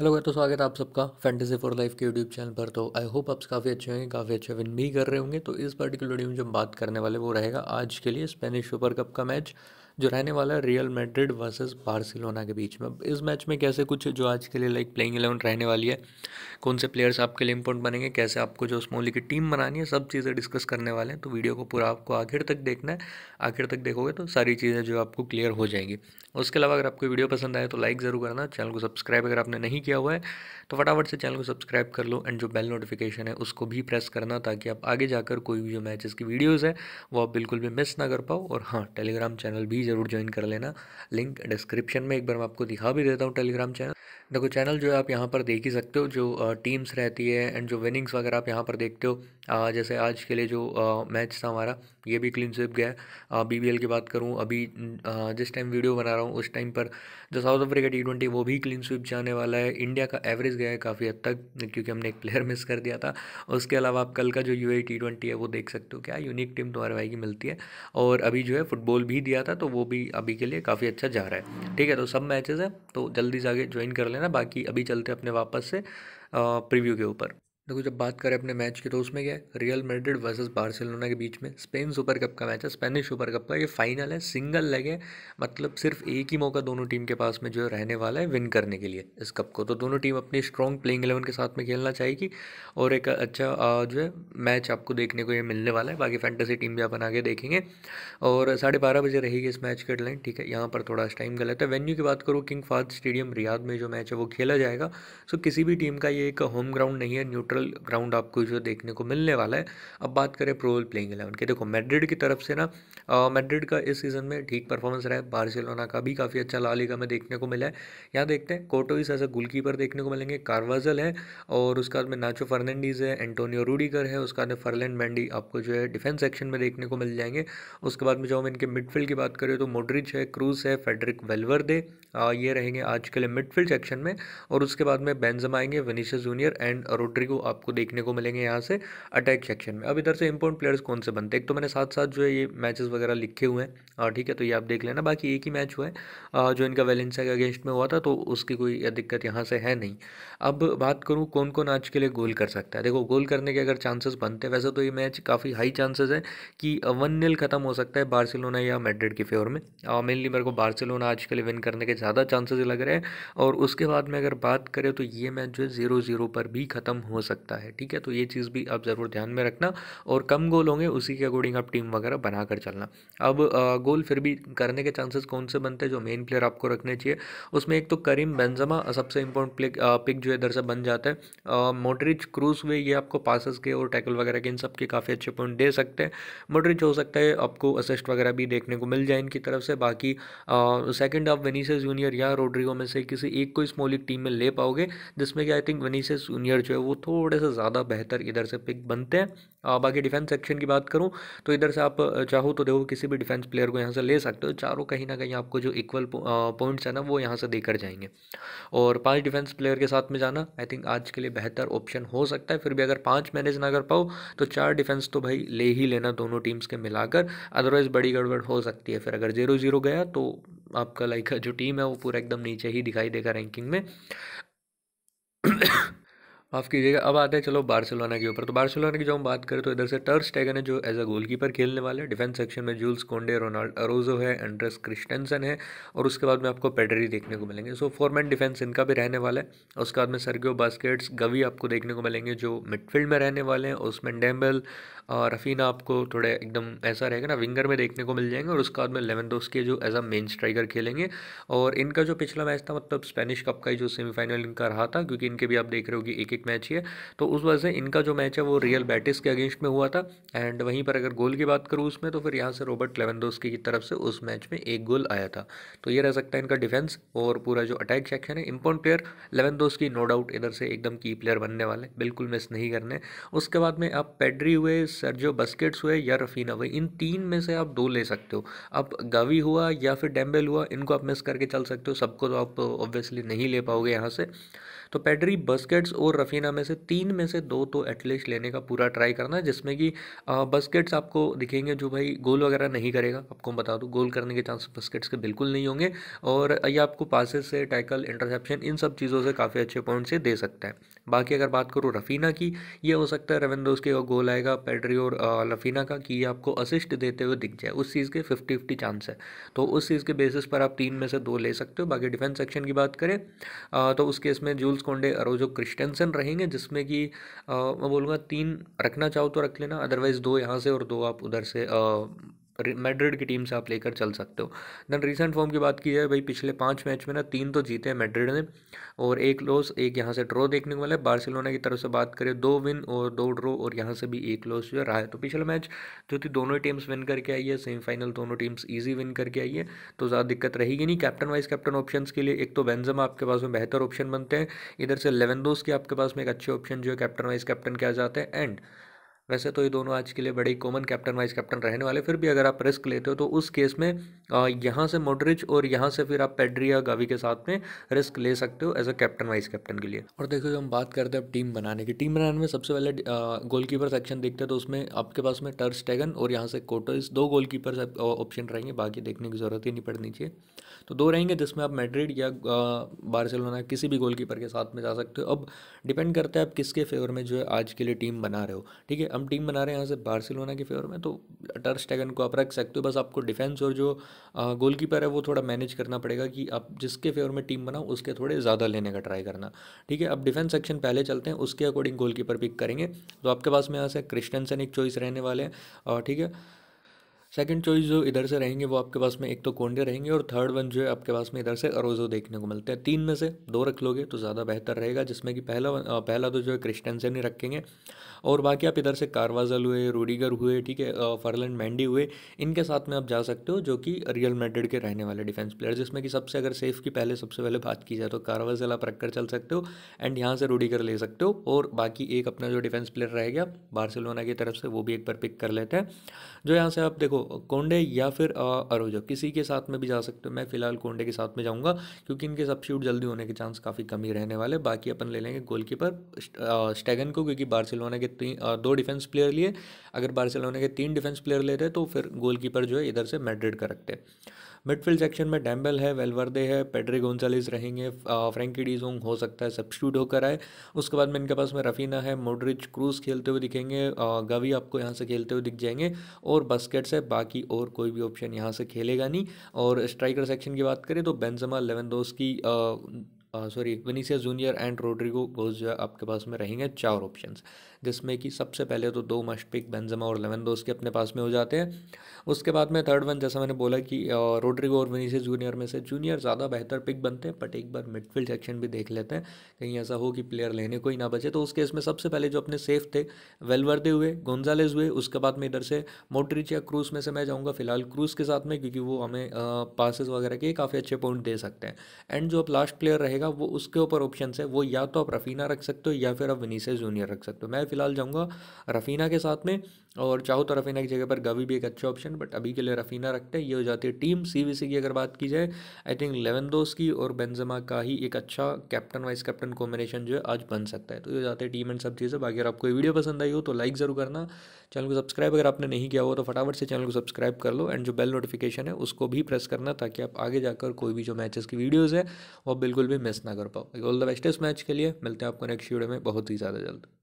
hello तो स्वागत है आप सबका फैंटेसी फॉर लाइफ के यूट्यूब चैनल पर तो आई होप आप काफ़ी अच्छे होंगे काफ़ी अच्छे विन भी कर रहे होंगे तो इस पर्टिकुलर में जो हम बात करने वाले वो रहेगा आज के लिए स्पेनिश सुपर कप का मैच जो रहने वाला है रियल मेड्रिड वर्सेस बार्सिलोना के बीच में इस मैच में कैसे कुछ जो आज के लिए लाइक प्लेइंग एलेवन रहने वाली है कौन से प्लेयर्स आपके लिए इंपोर्ट बनेंगे कैसे आपको जो स्मोली की टीम बनानी है सब चीज़ें डिस्कस करने वाले हैं तो वीडियो को पूरा आपको आखिर तक देखना है आखिर तक देखोगे तो सारी चीज़ें जो आपको क्लियर हो जाएंगी उसके अलावा अगर आपको वीडियो पसंद आए तो लाइक ज़रूर करना चैनल को सब्सक्राइब अगर आपने नहीं किया हुआ है तो फटाफट से चैनल को सब्सक्राइब कर लो एंड जो बेल नोटिफिकेशन है उसको भी प्रेस करना ताकि आप आगे जाकर कोई भी जो मैचेस की वीडियोज़ है वो आप बिल्कुल भी मिस ना कर पाओ और हाँ टेलीग्राम चैनल भी ज़रूर ज्वाइन कर लेना लिंक डिस्क्रिप्शन में एक बार मैं आपको दिखा भी देता हूँ टेलीग्राम चैनल देखो चैनल जो है आप यहाँ पर देख ही सकते हो जो टीम्स रहती है एंड जो विनिंग्स वगैरह आप यहाँ पर देखते हो जैसे आज के लिए जो मैच था हमारा ये भी क्लीन स्विप गया बी बी एल की बात करूँ अभी जिस टाइम वीडियो बना रहा हूँ उस टाइम पर जो साउथ अफ्रीका टी ट्वेंटी वो भी क्लीन स्विप जाने वाला है इंडिया का एवरेज गया है काफ़ी हद तक क्योंकि हमने एक प्लेयर मिस कर दिया था उसके अलावा आप कल का जो यू टी ट्वेंटी है वो देख सकते हो क्या यूनिक टीम तुम्हारे भाई की मिलती है और अभी जो है फुटबॉल भी दिया था तो वो भी अभी के लिए काफ़ी अच्छा जा रहा है ठीक है तो सब मैचेज़ हैं तो जल्दी से आगे ज्वाइन कर लें लेना बाकी अभी चलते अपने वापस से प्रीव्यू के ऊपर देखो जब बात करें अपने मैच की तो उसमें क्या है रियल मेडिड वर्सेस बार्सिलोना के बीच में स्पेन सुपर कप का मैच है स्पेनिश सुपर कप का ये फाइनल है सिंगल लेग है मतलब सिर्फ एक ही मौका दोनों टीम के पास में जो रहने वाला है विन करने के लिए इस कप को तो दोनों टीम अपनी स्ट्रॉन्ग प्लेइंग एलेवन के साथ में खेलना चाहेगी और एक अच्छा जो है मैच आपको देखने को ये मिलने वाला है बाकी फैंटेसी टीम भी अपन आगे देखेंगे और साढ़े बारह बजे रहेगी इस मैच की डेडलाइन ठीक है यहाँ पर थोड़ा टाइम गलत है वेन्यू की बात करूँ किंग फाद स्टेडियम रियाद में जो मैच है वो खेला जाएगा सो किसी भी टीम का ये एक होम ग्राउंड नहीं है न्यूट्रल न्यूट्रल ग्राउंड आपको जो देखने को मिलने वाला है अब बात करें प्रोवल प्लेइंग एलेवन की देखो मेड्रिड की तरफ से ना मेड्रिड का इस सीज़न में ठीक परफॉर्मेंस रहा है बार्सिलोना का भी काफ़ी अच्छा लालिगा में देखने को मिला है यहाँ देखते हैं कोटोइस एज अ गोलकीपर देखने को मिलेंगे कारवाजल है और उसके बाद में नाचो फर्नेंडीज है एंटोनियो रूडीगर है उसके बाद में फर्लैंड मैंडी आपको जो है डिफेंस सेक्शन में देखने को मिल जाएंगे उसके बाद में जब हम इनके मिडफील्ड की बात करें तो मोड्रिच है क्रूज है फेडरिक वेलवर ये रहेंगे आज के लिए मिडफील्ड सेक्शन में और उसके बाद में बैनजम आएंगे वनीशा जूनियर एंड रोड्रिगो आपको देखने को मिलेंगे यहाँ से अटैक सेक्शन में अब इधर से इम्पोर्ट प्लेयर्स कौन से बनते हैं एक तो मैंने साथ साथ जो है ये मैचेस वगैरह लिखे हुए हैं ठीक है तो ये आप देख लेना बाकी एक ही मैच हुआ है जो इनका वेलेंसिया के अगेंस्ट में हुआ था तो उसकी कोई दिक्कत यहाँ से है नहीं अब बात करूँ कौन कौन आज के लिए गोल कर सकता है देखो गोल करने के अगर चांसेस बनते हैं वैसे तो ये मैच काफ़ी हाई चांसेस है कि वन नील खत्म हो सकता है बार्सिलोना या मेड्रिड के फेवर में मेनली मेरे को बार्सिलोना आज के लिए विन करने के ज़्यादा चांसेस लग रहे हैं और उसके बाद में अगर बात करें तो ये मैच जो है ज़ीरो ज़ीरो पर भी ख़त्म हो सकता है ठीक है तो ये चीज़ भी आप ज़रूर ध्यान में रखना और कम गोल होंगे उसी के अकॉर्डिंग आप टीम वगैरह बनाकर चलना अब गोल फिर भी करने के चांसेस कौन से बनते हैं जो मेन प्लेयर आपको रखने चाहिए उसमें एक तो करीम बेंजमा सबसे इंपॉर्टेंट प्ले पिक जो है से बन जाता है मोटरिच क्रूज वे ये आपको पासिस के और टैकल वगैरह के इन सब के काफ़ी अच्छे पॉइंट दे सकते हैं मोटरिच हो सकता है आपको असिस्ट वगैरह भी देखने को मिल जाए इनकी तरफ से बाकी सेकेंड ऑफ वेनीसेज जूनियर या रोड्रिगो में से किसी एक को स्मॉल लीग टीम में ले पाओगे जिसमें कि आई थिंक वनीसियस जूनियर जो है वो थोड़े से ज़्यादा बेहतर इधर से पिक बनते हैं बाकी डिफेंस सेक्शन की बात करूँ तो इधर से आप चाहो तो देखो किसी भी डिफेंस प्लेयर को यहाँ से ले सकते हो चारों कहीं ना कहीं आपको जो इक्वल पॉइंट्स है ना वो यहाँ से देकर जाएंगे और पाँच डिफेंस प्लेयर के साथ में जाना आई थिंक आज के लिए बेहतर ऑप्शन हो सकता है फिर भी अगर पाँच मैनेज ना कर पाओ तो चार डिफेंस तो भाई ले ही लेना दोनों टीम्स के मिलाकर अदरवाइज़ बड़ी गड़बड़ हो सकती है फिर अगर जीरो जीरो गया तो आपका लाइक जो टीम है वो पूरा एकदम नीचे ही दिखाई देगा रैंकिंग में माफ़ कीजिएगा अब आते हैं चलो बार्सिलोना के ऊपर तो बार्सिलोना की जो हम बात करें तो इधर से टर्स टैगन है जो एज अ गोलकीपर खेलने वाले डिफेंस सेक्शन में जूल्स कोंडे रोनाल्ड अरोजो है एंड्रेस क्रिस्टेंसन है और उसके बाद में आपको पेडरी देखने को मिलेंगे सो फॉरमैन डिफेंस इनका भी रहने वाला है उसके बाद में सर्गियो बास्केट्स गवी आपको देखने को मिलेंगे जो मिडफील्ड में रहने वाले हैं उसमें डैम्बल रफीना आपको थोड़े एकदम ऐसा रहेगा ना विंगर में देखने को मिल जाएंगे और उसके बाद में लेवन दोस्त के जो एज अ मेन स्ट्राइकर खेलेंगे और इनका जो पिछला मैच था मतलब स्पेनिश कप का ही जो सेमीफाइनल इनका रहा था क्योंकि इनके भी आप देख रहे हो कि एक एक मैच ही है तो उस वजह से इनका जो मैच है वो रियल बैटिस के अगेंस्ट में हुआ था एंड वहीं पर अगर गोल की बात करूँ उसमें तो फिर यहाँ से रॉबर्ट लेवेंदोस्की की तरफ से उस मैच में एक गोल आया था तो ये रह सकता है इनका डिफेंस और पूरा जो अटैक सेक्शन है important player Lewandowski no doubt इधर से एकदम की प्लेयर बनने वाले बिल्कुल मिस नहीं करने उसके बाद में आप पेड्री हुए सरजो बस्केट्स हुए या रफीना हुए इन तीन में से आप दो ले सकते हो अब गावी हुआ या फिर डेम्बेल हुआ इनको आप मिस करके चल सकते हो सबको तो आप ऑब्वियसली नहीं ले पाओगे यहाँ से तो पेड्री बस्केट्स और सफ़ीना में से तीन में से दो तो एटलीस्ट लेने का पूरा ट्राई करना जिसमें कि बस्केट्स आपको दिखेंगे जो भाई गोल वगैरह नहीं करेगा आपको बता दूँ गोल करने के चांस बस्केट्स के बिल्कुल नहीं होंगे और ये आपको पासिस से टैकल इंटरसेप्शन इन सब चीज़ों से काफ़ी अच्छे पॉइंट से दे सकता है बाकी अगर बात करूँ रफ़ीना की ये हो सकता है रविंदोस के गोल आएगा पेड्री और रफ़ीना का कि ये आपको असिस्ट देते हुए दिख जाए उस चीज़ के फिफ्टी फिफ्टी चांस है तो उस चीज़ के बेसिस पर आप तीन में से दो ले सकते हो बाकी डिफेंस सेक्शन की बात करें तो उस केस में जूल्स कोंडे अरोजो क्रिस्टेंसन रहेंगे जिसमें कि मैं बोलूँगा तीन रखना चाहो तो रख लेना अदरवाइज़ दो यहाँ से और दो आप उधर से मेड्रिड की टीम से आप लेकर चल सकते हो देन रिसेंट फॉर्म की बात की जाए भाई पिछले पाँच मैच में ना तीन तो जीते हैं मेड्रिड ने और एक लॉस एक यहाँ से ड्रॉ देखने को मिला है बार्सिलोना की तरफ से बात करें दो विन और दो ड्रॉ और यहाँ से भी एक लॉस जो रहा है तो पिछला मैच जो थी दोनों ही टीम्स विन करके आई है सेमीफाइनल दोनों टीम्स ईजी विन करके आई है तो ज़्यादा दिक्कत रहेगी नहीं कैप्टन वाइस कैप्टन ऑप्शन के लिए एक तो बेंजम आपके पास में बेहतर ऑप्शन बनते हैं इधर से दोस्त के आपके पास में एक अच्छे ऑप्शन जो है कैप्टन वाइस कैप्टन किया जाते हैं एंड वैसे तो ये दोनों आज के लिए बड़े कॉमन कैप्टन वाइस कैप्टन रहने वाले फिर भी अगर आप रिस्क लेते हो तो उस केस में यहाँ से मोडरिच और यहाँ से फिर आप पेड्री या गावी के साथ में रिस्क ले सकते हो as a captain vice captain के लिए और देखो हम बात करते हैं अब टीम बनाने की टीम बनाने में सबसे पहले गोलकीपर सेक्शन देखते हैं तो उसमें आपके पास में टर्स टैगन और यहाँ से कोटर्स दो गोल ऑप्शन रहेंगे बाकी देखने की ज़रूरत ही नहीं पड़नी चाहिए तो दो रहेंगे जिसमें आप मेड्रिड या बार्सिलोना किसी भी गोल के साथ में जा सकते हो अब डिपेंड करते हैं आप किसके फेवर में जो है आज के लिए टीम बना रहे हो ठीक है हम टीम बना रहे हैं यहाँ से बार्सिलोना के फेवर में तो टर स्टेगन को आप रख सकते हो बस आपको डिफेंस और जो गोलकीपर है वो थोड़ा मैनेज करना पड़ेगा कि आप जिसके फेवर में टीम बनाओ उसके थोड़े ज़्यादा लेने का ट्राई करना ठीक है अब डिफेंस सेक्शन पहले चलते हैं उसके अकॉर्डिंग गोलकीपर पिक करेंगे तो आपके पास में यहाँ से क्रिस्टनसन एक चॉइस रहने वाले हैं ठीक है सेकेंड चॉइस जो इधर से रहेंगे वो आपके पास में एक तो कोंडे रहेंगे और थर्ड वन जो है आपके पास में इधर से अरोजो देखने को मिलते हैं तीन में से दो रख लोगे तो ज़्यादा बेहतर रहेगा जिसमें कि पहला पहला तो जो है क्रिस्टनसन ही रखेंगे और बाकी आप इधर से कारवाजल हुए रूडीगर हुए ठीक है फरलैंड मैंडी हुए इनके साथ में आप जा सकते हो जो कि रियल मेड्रिड के रहने वाले डिफेंस प्लेयर जिसमें कि सबसे अगर सेफ की पहले सबसे पहले बात की जाए तो कारवाजल आप रखकर चल सकते हो एंड यहाँ से रूडीगर ले सकते हो और बाकी एक अपना जो डिफेंस प्लेयर रह गया बार्सिलोना की तरफ से वो भी एक बार पिक कर लेते हैं जो यहाँ से आप देखो कोंडे या फिर अरोजो किसी के साथ में भी जा सकते हो मैं फिलहाल कोंडे के साथ में जाऊँगा क्योंकि इनके सब शूट जल्दी होने के चांस काफ़ी कम ही रहने वाले बाकी अपन ले लेंगे गोलकीपर स्टेगन को क्योंकि बार्सिलोना के तीन दो डिफेंस प्लेयर लिए अगर बार्सिलोना के तीन डिफेंस प्लेयर लेते तो फिर गोलकीपर जो है इधर से मेड्रिड का रखते मिडफील्ड सेक्शन में डैम्बल है वेलवर्दे है पेड्री गोंसालिस रहेंगे फ्रेंकी डीजोंग हो सकता है सब्सिट्यूट होकर आए उसके बाद में इनके पास में रफीना है मोड्रिच क्रूज खेलते हुए दिखेंगे गवी आपको यहाँ से खेलते हुए दिख जाएंगे और बस्केट्स है बाकी और कोई भी ऑप्शन यहाँ से खेलेगा नहीं और स्ट्राइकर सेक्शन की बात करें तो बेंजमा लेवन की sorry Vinicius Junior and Rodrygo goals जो है आपके पास में रहेंगे चार ऑप्शन जिसमें कि सबसे पहले तो दो मस्ट पिक बेंजमा और लेवन दोस्त के अपने पास में हो जाते हैं उसके बाद में थर्ड वन जैसा मैंने बोला कि रोड्रिगो और विनीसियस जूनियर में से जूनियर ज़्यादा बेहतर पिक बनते हैं बट एक बार मिडफील्ड सेक्शन भी देख लेते हैं कहीं ऐसा हो कि प्लेयर लेने को ही ना बचे तो उस केस में सबसे पहले जो अपने सेफ थे वेलवर्दे हुए गोंजालेज हुए उसके बाद में इधर से मोटरिच या क्रूज में से मैं जाऊँगा फिलहाल क्रूज के साथ में क्योंकि वो हमें पासिस वगैरह के काफ़ी अच्छे पॉइंट दे सकते हैं एंड जो अब लास्ट प्लेयर रहेगा रहेगा वो उसके ऊपर ऑप्शन है वो या तो आप रफ़ीना रख सकते हो या फिर आप विनीसे जूनियर रख सकते हो मैं फ़िलहाल जाऊँगा रफ़ीना के साथ में और चाहो तो रफ़ीना की जगह पर गवी भी एक अच्छा ऑप्शन बट अभी के लिए रफ़ीना रखते हैं ये हो जाती है टीम सी की अगर बात की जाए आई थिंक लेवनदोस की और बेंजमा का ही एक अच्छा कैप्टन वाइस कैप्टन कॉम्बिनेशन जो है आज बन सकता है तो ये जाते हैं टीम एंड सब चीज़ें बाकी अगर आपको ये वीडियो पसंद आई हो तो लाइक ज़रूर करना चैनल को सब्सक्राइब अगर आपने नहीं किया हो तो फटाफट से चैनल को सब्सक्राइब कर लो एंड जो बेल नोटिफिकेशन है उसको भी प्रेस करना ताकि आप आगे जाकर कोई भी जो मैचेस की वीडियोज़ है वो बिल्कुल भी मिस ना कर पाओ ऑल द बेस्ट इस मैच के लिए मिलते हैं आपको नेक्स्ट वीडियो में बहुत ही ज़्यादा जल्द